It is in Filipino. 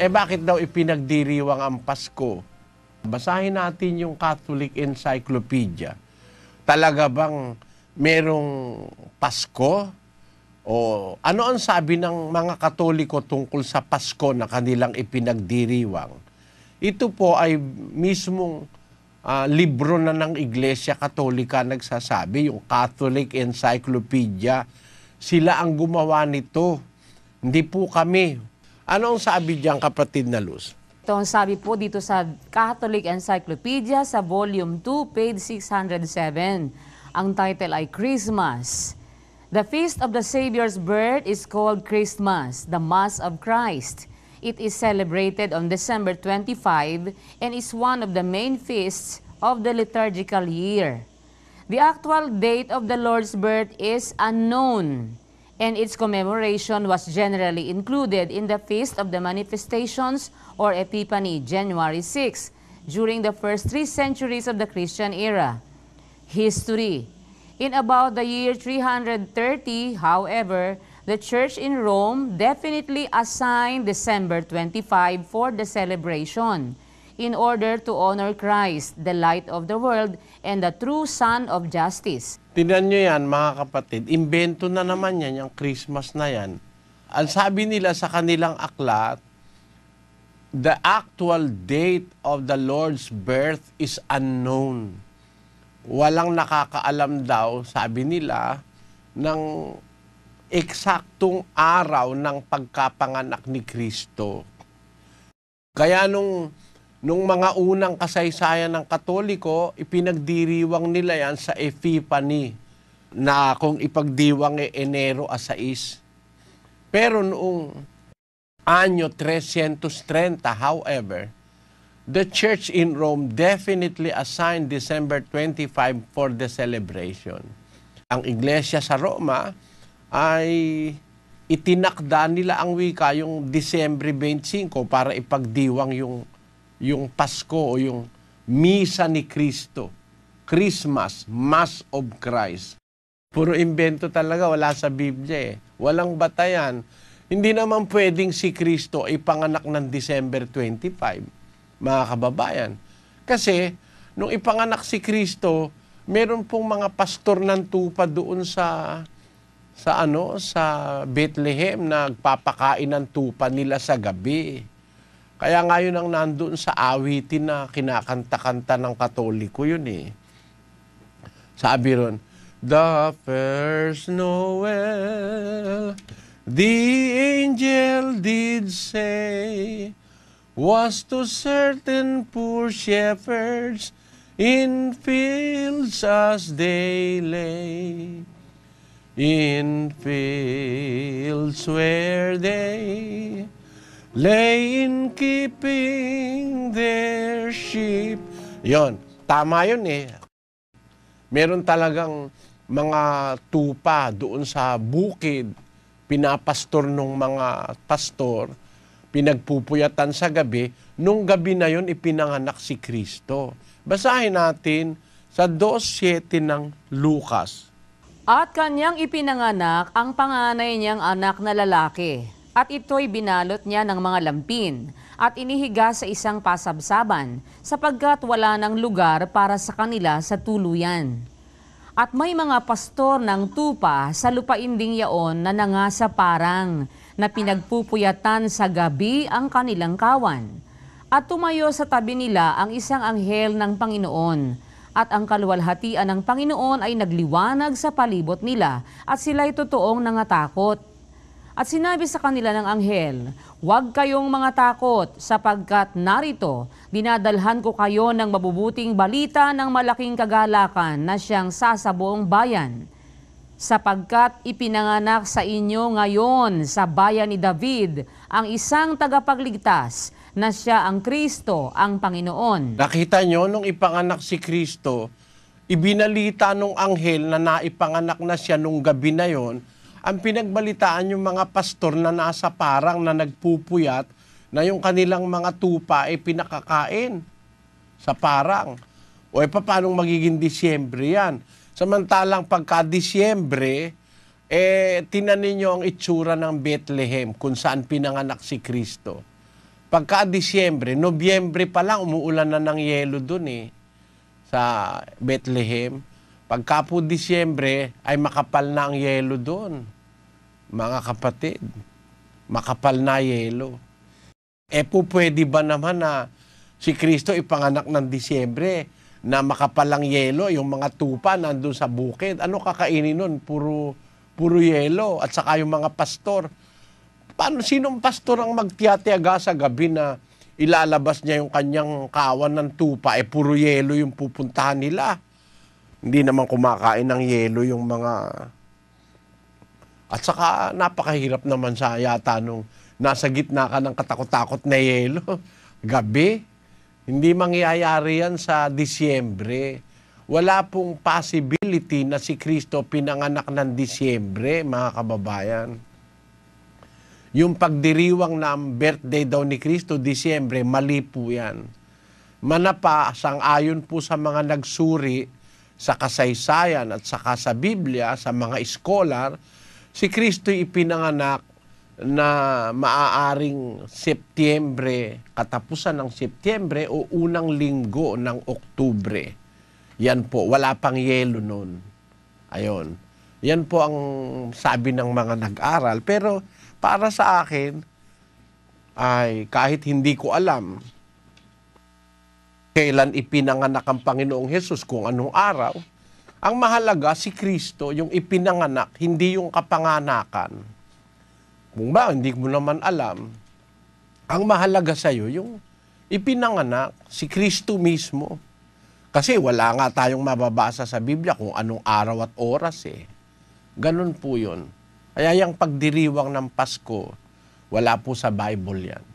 Eh bakit daw ipinagdiriwang ang Pasko? Basahin natin yung Catholic Encyclopedia. Talaga bang merong Pasko? O ano ang sabi ng mga Katoliko tungkol sa Pasko na kanilang ipinagdiriwang? Ito po ay mismong uh, libro na ng Iglesia Katolika nagsasabi, yung Catholic Encyclopedia. Sila ang gumawa nito. Hindi po kami ano ang sabi diyan kapatid na Luz? Ito ang sabi po dito sa Catholic Encyclopedia sa Volume 2, page 607. Ang title ay Christmas. The feast of the Savior's birth is called Christmas, the Mass of Christ. It is celebrated on December 25 and is one of the main feasts of the liturgical year. The actual date of the Lord's birth is unknown and its commemoration was generally included in the Feast of the Manifestations or Epiphany, January 6, during the first three centuries of the Christian era. History In about the year 330, however, the Church in Rome definitely assigned December 25 for the celebration in order to honor Christ, the light of the world, and the true Son of Justice. Tinan nyo yan, mga kapatid, imbento na naman yan, yung Christmas na yan. Ang sabi nila sa kanilang aklat, the actual date of the Lord's birth is unknown. Walang nakakaalam daw, sabi nila, ng eksaktong araw ng pagkapanganak ni Kristo. Kaya nung nung mga unang kasaysayan ng Katoliko, ipinagdiriwang nila yan sa Epiphany na kung ipagdiwang e Enero a 6. Pero noong anyo 330, however, the Church in Rome definitely assigned December 25 for the celebration. Ang Iglesia sa Roma ay itinakda nila ang wika yung December 25 para ipagdiwang yung yung Pasko o yung Misa ni Kristo. Christmas, Mass of Christ. Puro imbento talaga, wala sa Biblia eh. Walang batayan. Hindi naman pwedeng si Kristo ay panganak ng December 25, mga kababayan. Kasi, nung ipanganak si Kristo, meron pong mga pastor ng tupa doon sa sa ano sa Bethlehem nagpapakain ng tupa nila sa gabi. Kaya ngayon yun ang nandun sa awitin na kinakanta-kanta ng katoliko yun eh. Sabi ron, The first Noel, the angel did say, was to certain poor shepherds in fields as they lay. In fields where they lay in keeping their sheep. Yon, tama yun eh. Meron talagang mga tupa doon sa bukid, pinapastor ng mga pastor, pinagpupuyatan sa gabi, nung gabi na yon ipinanganak si Kristo. Basahin natin sa 2.7 ng Lucas. At kanyang ipinanganak ang panganay niyang anak na lalaki at ito'y binalot niya ng mga lampin at inihiga sa isang pasabsaban sapagkat wala ng lugar para sa kanila sa tuluyan. At may mga pastor ng tupa sa lupain ding yaon na nangasa parang na pinagpupuyatan sa gabi ang kanilang kawan. At tumayo sa tabi nila ang isang anghel ng Panginoon at ang kaluwalhatian ng Panginoon ay nagliwanag sa palibot nila at sila'y totoong nangatakot at sinabi sa kanila ng anghel, Huwag kayong mga takot sapagkat narito, dinadalhan ko kayo ng mabubuting balita ng malaking kagalakan na siyang sasabuong bayan. Sapagkat ipinanganak sa inyo ngayon sa bayan ni David ang isang tagapagligtas na siya ang Kristo, ang Panginoon. Nakita nyo, nung ipanganak si Kristo, ibinalita nung anghel na naipanganak na siya nung gabi na yon, ang pinagbalitaan yung mga pastor na nasa parang na nagpupuyat na yung kanilang mga tupa ay pinakakain sa parang. O e eh, paano magiging Disyembre yan? Samantalang pagka Disyembre, eh, tinanin nyo ang itsura ng Bethlehem kung saan pinanganak si Kristo. Pagka Disyembre, Nobyembre pa lang, umuulan na ng yelo dun eh, sa Bethlehem. Pagka po Disyembre ay makapal na ang yelo doon. Mga kapatid, makapal na yelo. E po pwede ba naman na si Kristo ipanganak ng Disyembre na makapal ang yelo, yung mga tupa nandun sa bukid. Ano kakainin nun? Puro, puro yelo at saka yung mga pastor. Paano, sinong pastor ang magtiyatiyaga sa gabi na ilalabas niya yung kanyang kawan ng tupa, eh puro yelo yung pupuntahan nila? Hindi naman kumakain ng yelo yung mga... At saka napakahirap naman sa yata nung nasa gitna ka ng katakot-takot na yelo. Gabi. Hindi mangyayari yan sa Disyembre. Wala pong possibility na si Kristo pinanganak ng Disyembre, mga kababayan. Yung pagdiriwang ng birthday daw ni Kristo, Disyembre, mali po yan. Manapa, sang ayon po sa mga nagsuri, sa kasaysayan at saka sa Biblia, sa mga scholar, si Kristo ipinanganak na maaaring Setyembre, katapusan ng Setyembre o unang linggo ng Oktubre. Yan po, wala pang yelo noon. Ayon. Yan po ang sabi ng mga nag-aral. Pero para sa akin, ay kahit hindi ko alam, kailan ipinanganak ang Panginoong Hesus, kung anong araw. Ang mahalaga, si Kristo, yung ipinanganak, hindi yung kapanganakan. Kung ba, hindi mo naman alam, ang mahalaga sa iyo, yung ipinanganak, si Kristo mismo. Kasi wala nga tayong mababasa sa Biblia kung anong araw at oras eh. Ganun po yun. Kaya yung pagdiriwang ng Pasko, wala po sa Bible yan.